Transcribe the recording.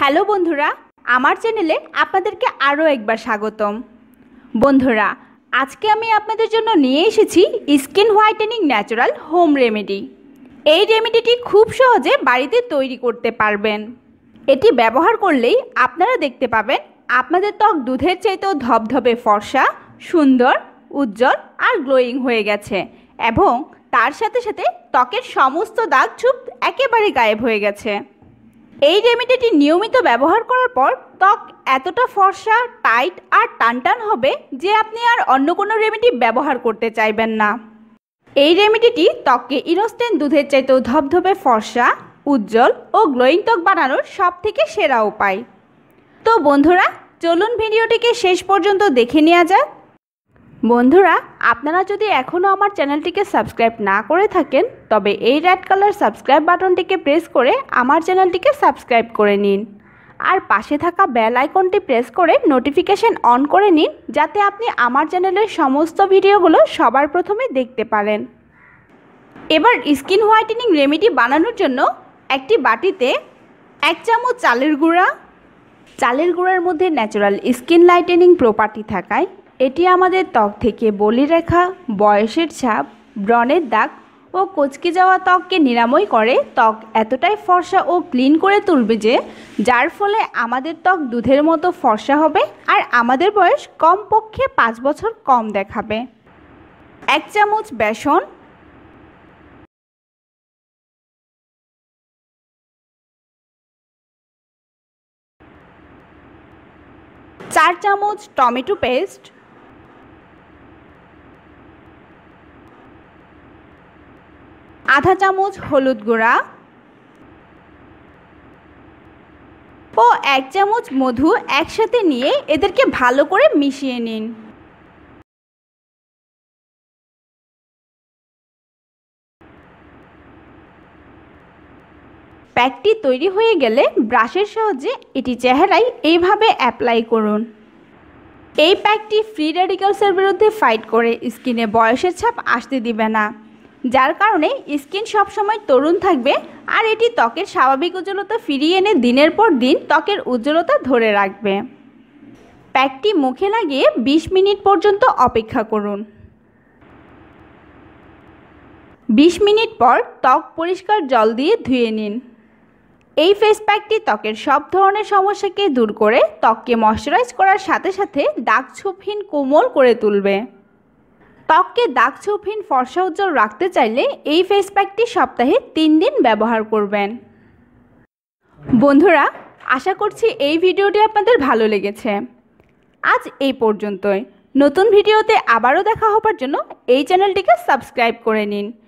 hello বন্ধুরা আমার চ্যানেলে আপনাদেরকে আরও একবার স্বাগতম বন্ধুরা আজকে আমি আপনাদের জন্য নিয়ে এসেছি skin whitening natural home remedy এই রেমেডিটি খুব সহজে বাড়িতে তৈরি করতে পারবেন এটি ব্যবহার করলেই আপনারা দেখতে পাবেন আপনাদের ত্বক দুধের চাইতেও ধবধবে ফর্সা সুন্দর উজ্জ্বল আর গ্লোয়িং হয়ে গেছে এবং তার সাথে সাথে ত্বকের সমস্ত দাগ ছুপ একেবারে গায়েব হয়ে গেছে এই রেমেডিটি নিয়মিত ব্যবহার করার পর ত্বক এতটা ফর্সা টাইট আর টানটান হবে যে আপনি আর অন্য কোনো রেমেডি ব্যবহার করতে চাইবেন না এই রেমেডিটি ত্বককে ইরোস্টেন দুধের চাইতেও ধবধবে ফর্সা উজ্জ্বল ও গ্লোয়িং ত্বক বানানোর সব থেকে সেরা উপায় তো বন্ধুরা চলুন ভিডিওটিকে শেষ পর্যন্ত দেখে নেওয়া যাক বন্ধুরা আপনারা যদি এখনও আমার চ্যানেলটিকে সাবস্ক্রাইব না করে থাকেন তবে এই রেড কালার সাবস্ক্রাইব বাটনটিকে প্রেস করে আমার চ্যানেলটিকে সাবস্ক্রাইব করে নিন আর পাশে থাকা বেল আইকনটি প্রেস করে নোটিফিকেশন অন করে নিন যাতে আপনি আমার চ্যানেলের সমস্ত ভিডিওগুলো সবার প্রথমে দেখতে পারেন এবার স্কিন হোয়াইটেনিং রেমেডি বানানোর জন্য একটি বাটিতে এক চামচ চালের গুঁড়া চালের গুঁড়ার মধ্যে ন্যাচারাল স্কিন লাইটেনিং প্রপার্টি থাকায় এটি আমাদের ত্বক থেকে বলি রেখা বয়সের ছাপ ব্রণের দাগ ও কচকে যাওয়া ত্বককে নিরাময় করে ত্বক এতটাই ফর্সা ও ক্লিন করে তুলবে যে যার ফলে আমাদের ত্বক দুধের মতো ফর্সা হবে আর আমাদের বয়স কমপক্ষে পাঁচ বছর কম দেখাবে এক চামচ বেসন চার চামচ টমেটো পেস্ট আধা চামচ হলুদ গুঁড়া ও এক চামচ মধু একসাথে নিয়ে এদেরকে ভালো করে মিশিয়ে নিন প্যাকটি তৈরি হয়ে গেলে ব্রাশের সাহায্যে এটি চেহারায় এইভাবে অ্যাপ্লাই করুন এই প্যাকটি ফ্রি রেডিকালসের বিরুদ্ধে ফাইট করে স্কিনে বয়সের ছাপ আসতে দিবে না যার কারণে স্কিন সবসময় তরুণ থাকবে আর এটি ত্বকের স্বাভাবিক উজ্জ্বলতা ফিরিয়ে এনে দিনের পর দিন ত্বকের উজ্জ্বলতা ধরে রাখবে প্যাকটি মুখে লাগিয়ে ২০ মিনিট পর্যন্ত অপেক্ষা করুন ২০ মিনিট পর ত্বক পরিষ্কার জল দিয়ে ধুয়ে নিন এই ফেস প্যাকটি ত্বকের সব ধরনের সমস্যাকে দূর করে ত্বককে ময়শ্চারাইজ করার সাথে সাথে দাগ কোমল করে তুলবে ত্বককে দাগ ছোপহীন ফর্সা উজ্জ্বল রাখতে চাইলে এই ফেস প্যাকটি সপ্তাহে তিন দিন ব্যবহার করবেন বন্ধুরা আশা করছি এই ভিডিওটি আপনাদের ভালো লেগেছে আজ এই পর্যন্তই নতুন ভিডিওতে আবারও দেখা হবার জন্য এই চ্যানেলটিকে সাবস্ক্রাইব করে নিন